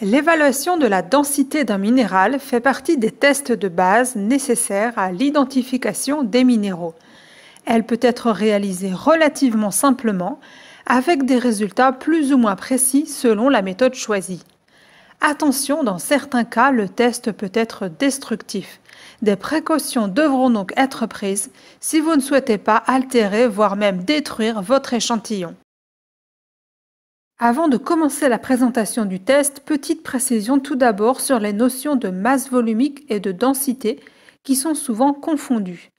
L'évaluation de la densité d'un minéral fait partie des tests de base nécessaires à l'identification des minéraux. Elle peut être réalisée relativement simplement avec des résultats plus ou moins précis selon la méthode choisie. Attention, dans certains cas, le test peut être destructif. Des précautions devront donc être prises si vous ne souhaitez pas altérer, voire même détruire votre échantillon. Avant de commencer la présentation du test, petite précision tout d'abord sur les notions de masse volumique et de densité qui sont souvent confondues.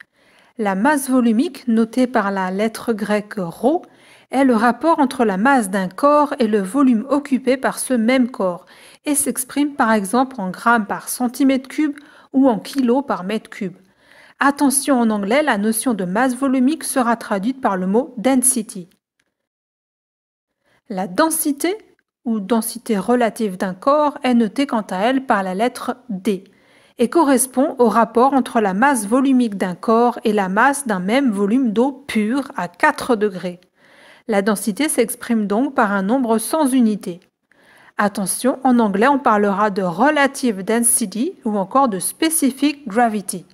La masse volumique, notée par la lettre grecque ρ, est le rapport entre la masse d'un corps et le volume occupé par ce même corps et s'exprime par exemple en grammes par centimètre cube ou en kilos par mètre cube. Attention en anglais, la notion de masse volumique sera traduite par le mot density. La densité ou densité relative d'un corps est notée quant à elle par la lettre D et correspond au rapport entre la masse volumique d'un corps et la masse d'un même volume d'eau pure à 4 degrés. La densité s'exprime donc par un nombre sans unité. Attention, en anglais on parlera de relative density ou encore de specific gravity.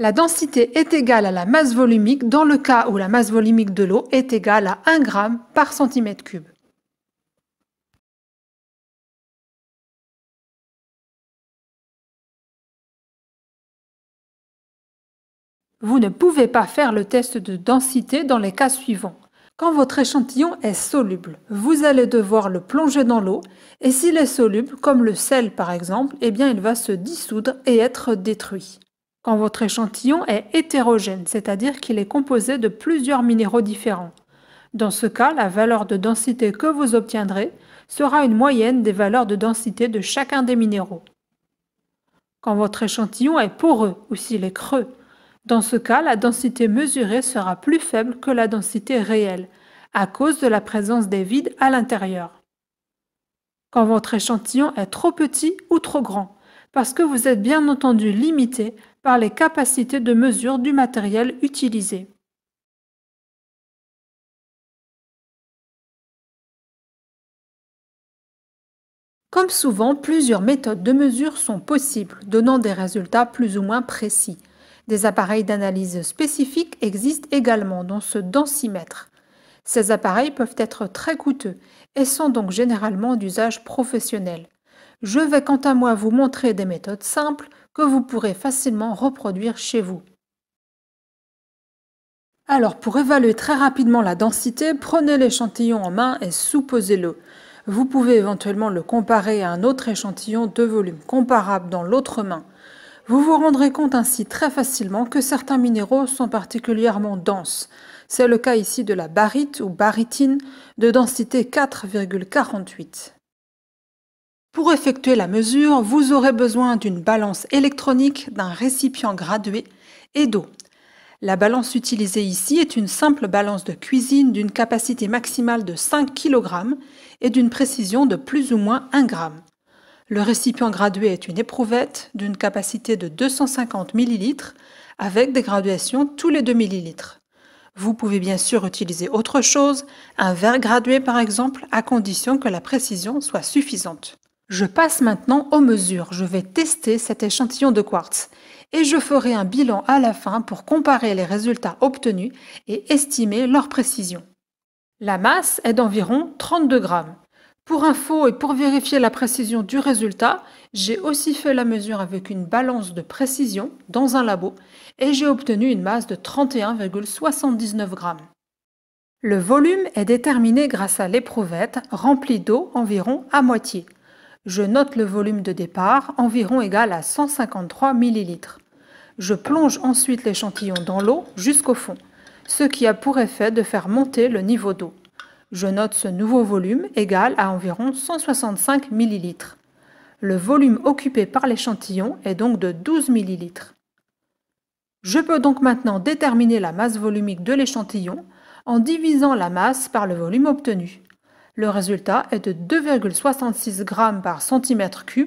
La densité est égale à la masse volumique dans le cas où la masse volumique de l'eau est égale à 1 g par centimètre cube. Vous ne pouvez pas faire le test de densité dans les cas suivants. Quand votre échantillon est soluble, vous allez devoir le plonger dans l'eau et s'il est soluble, comme le sel par exemple, eh bien il va se dissoudre et être détruit quand votre échantillon est hétérogène, c'est-à-dire qu'il est composé de plusieurs minéraux différents. Dans ce cas, la valeur de densité que vous obtiendrez sera une moyenne des valeurs de densité de chacun des minéraux. Quand votre échantillon est poreux ou s'il est creux, dans ce cas, la densité mesurée sera plus faible que la densité réelle, à cause de la présence des vides à l'intérieur. Quand votre échantillon est trop petit ou trop grand, parce que vous êtes bien entendu limité par les capacités de mesure du matériel utilisé. Comme souvent, plusieurs méthodes de mesure sont possibles, donnant des résultats plus ou moins précis. Des appareils d'analyse spécifiques existent également, dans ce densimètre. Ces appareils peuvent être très coûteux et sont donc généralement d'usage professionnel. Je vais quant à moi vous montrer des méthodes simples que vous pourrez facilement reproduire chez vous. Alors pour évaluer très rapidement la densité, prenez l'échantillon en main et posez le Vous pouvez éventuellement le comparer à un autre échantillon de volume comparable dans l'autre main. Vous vous rendrez compte ainsi très facilement que certains minéraux sont particulièrement denses. C'est le cas ici de la barite ou baritine de densité 4,48. Pour effectuer la mesure, vous aurez besoin d'une balance électronique, d'un récipient gradué et d'eau. La balance utilisée ici est une simple balance de cuisine d'une capacité maximale de 5 kg et d'une précision de plus ou moins 1 g. Le récipient gradué est une éprouvette d'une capacité de 250 ml avec des graduations tous les 2 ml. Vous pouvez bien sûr utiliser autre chose, un verre gradué par exemple, à condition que la précision soit suffisante. Je passe maintenant aux mesures. Je vais tester cet échantillon de quartz et je ferai un bilan à la fin pour comparer les résultats obtenus et estimer leur précision. La masse est d'environ 32 grammes. Pour info et pour vérifier la précision du résultat, j'ai aussi fait la mesure avec une balance de précision dans un labo et j'ai obtenu une masse de 31,79 grammes. Le volume est déterminé grâce à l'éprouvette remplie d'eau environ à moitié. Je note le volume de départ, environ égal à 153 ml. Je plonge ensuite l'échantillon dans l'eau jusqu'au fond, ce qui a pour effet de faire monter le niveau d'eau. Je note ce nouveau volume égal à environ 165 ml. Le volume occupé par l'échantillon est donc de 12 ml. Je peux donc maintenant déterminer la masse volumique de l'échantillon en divisant la masse par le volume obtenu. Le résultat est de 2,66 g par cm3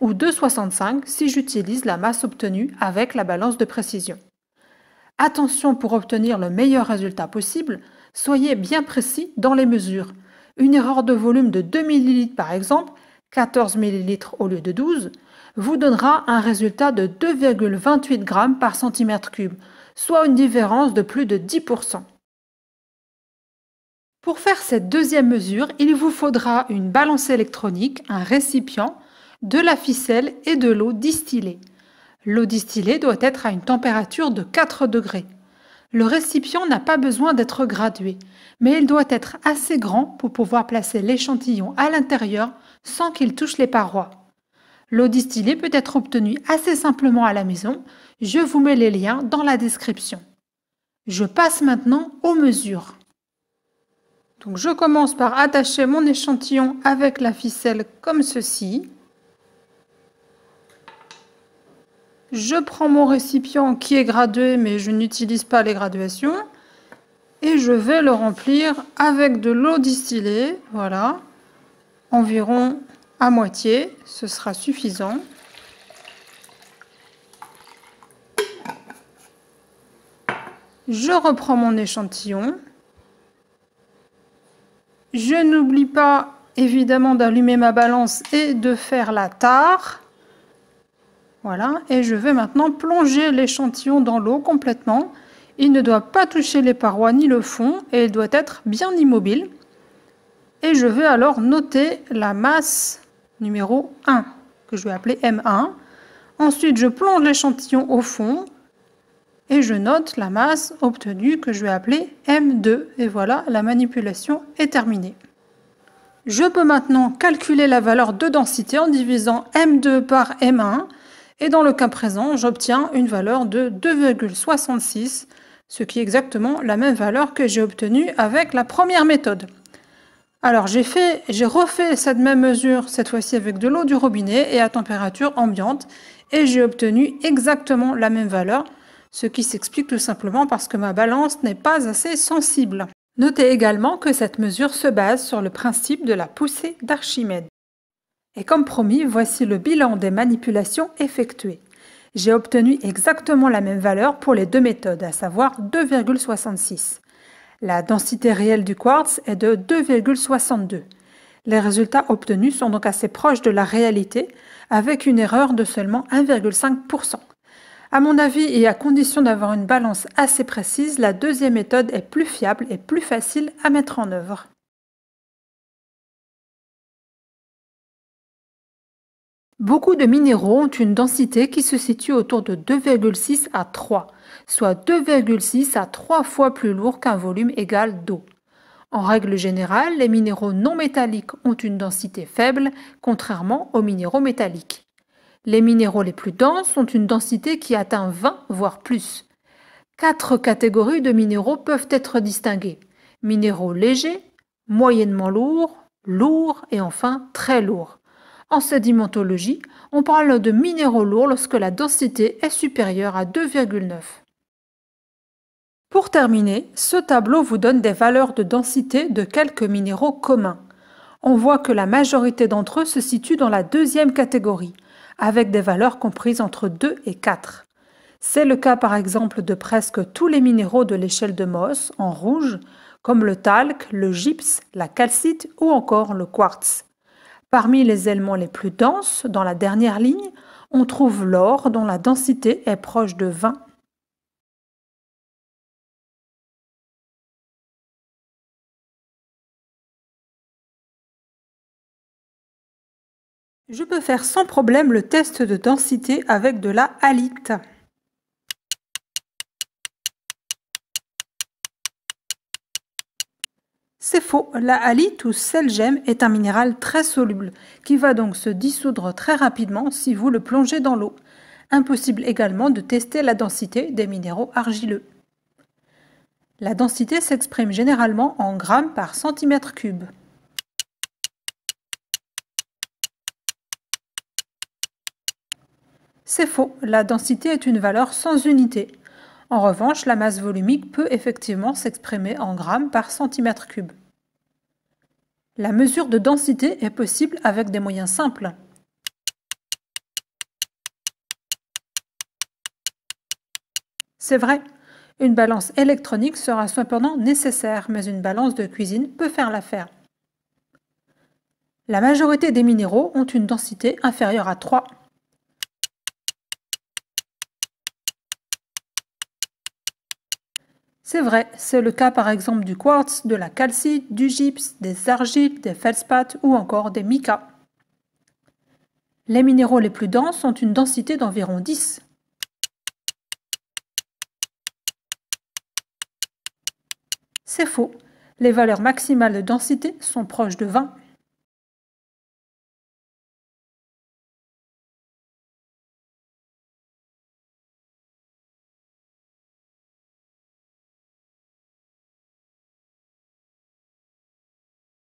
ou 2,65 si j'utilise la masse obtenue avec la balance de précision. Attention pour obtenir le meilleur résultat possible, soyez bien précis dans les mesures. Une erreur de volume de 2 ml par exemple, 14 ml au lieu de 12, vous donnera un résultat de 2,28 g par cm3, soit une différence de plus de 10%. Pour faire cette deuxième mesure, il vous faudra une balance électronique, un récipient, de la ficelle et de l'eau distillée. L'eau distillée doit être à une température de 4 degrés. Le récipient n'a pas besoin d'être gradué, mais il doit être assez grand pour pouvoir placer l'échantillon à l'intérieur sans qu'il touche les parois. L'eau distillée peut être obtenue assez simplement à la maison. Je vous mets les liens dans la description. Je passe maintenant aux mesures. Donc je commence par attacher mon échantillon avec la ficelle comme ceci. Je prends mon récipient qui est gradué, mais je n'utilise pas les graduations. Et je vais le remplir avec de l'eau distillée, voilà, environ à moitié, ce sera suffisant. Je reprends mon échantillon. Je n'oublie pas évidemment d'allumer ma balance et de faire la tare. Voilà, et je vais maintenant plonger l'échantillon dans l'eau complètement. Il ne doit pas toucher les parois ni le fond et il doit être bien immobile. Et je vais alors noter la masse numéro 1, que je vais appeler M1. Ensuite, je plonge l'échantillon au fond et je note la masse obtenue que je vais appeler M2. Et voilà, la manipulation est terminée. Je peux maintenant calculer la valeur de densité en divisant M2 par M1 et dans le cas présent, j'obtiens une valeur de 2,66, ce qui est exactement la même valeur que j'ai obtenue avec la première méthode. Alors j'ai fait, j'ai refait cette même mesure, cette fois-ci avec de l'eau du robinet et à température ambiante, et j'ai obtenu exactement la même valeur, ce qui s'explique tout simplement parce que ma balance n'est pas assez sensible. Notez également que cette mesure se base sur le principe de la poussée d'Archimède. Et comme promis, voici le bilan des manipulations effectuées. J'ai obtenu exactement la même valeur pour les deux méthodes, à savoir 2,66. La densité réelle du quartz est de 2,62. Les résultats obtenus sont donc assez proches de la réalité, avec une erreur de seulement 1,5%, à mon avis, et à condition d'avoir une balance assez précise, la deuxième méthode est plus fiable et plus facile à mettre en œuvre. Beaucoup de minéraux ont une densité qui se situe autour de 2,6 à 3, soit 2,6 à 3 fois plus lourd qu'un volume égal d'eau. En règle générale, les minéraux non métalliques ont une densité faible, contrairement aux minéraux métalliques. Les minéraux les plus denses ont une densité qui atteint 20, voire plus. Quatre catégories de minéraux peuvent être distinguées. Minéraux légers, moyennement lourds, lourds et enfin très lourds. En sédimentologie, on parle de minéraux lourds lorsque la densité est supérieure à 2,9. Pour terminer, ce tableau vous donne des valeurs de densité de quelques minéraux communs. On voit que la majorité d'entre eux se situe dans la deuxième catégorie, avec des valeurs comprises entre 2 et 4. C'est le cas par exemple de presque tous les minéraux de l'échelle de Moss en rouge, comme le talc, le gypse, la calcite ou encore le quartz. Parmi les éléments les plus denses, dans la dernière ligne, on trouve l'or dont la densité est proche de 20 Je peux faire sans problème le test de densité avec de la halite. C'est faux, la halite ou selgem est un minéral très soluble qui va donc se dissoudre très rapidement si vous le plongez dans l'eau. Impossible également de tester la densité des minéraux argileux. La densité s'exprime généralement en grammes par centimètre cube. C'est faux, la densité est une valeur sans unité. En revanche, la masse volumique peut effectivement s'exprimer en grammes par centimètre cube. La mesure de densité est possible avec des moyens simples. C'est vrai, une balance électronique sera cependant nécessaire, mais une balance de cuisine peut faire l'affaire. La majorité des minéraux ont une densité inférieure à 3. C'est vrai, c'est le cas par exemple du quartz, de la calcite, du gypse, des argiles, des feldspaths ou encore des micas. Les minéraux les plus denses ont une densité d'environ 10. C'est faux, les valeurs maximales de densité sont proches de 20.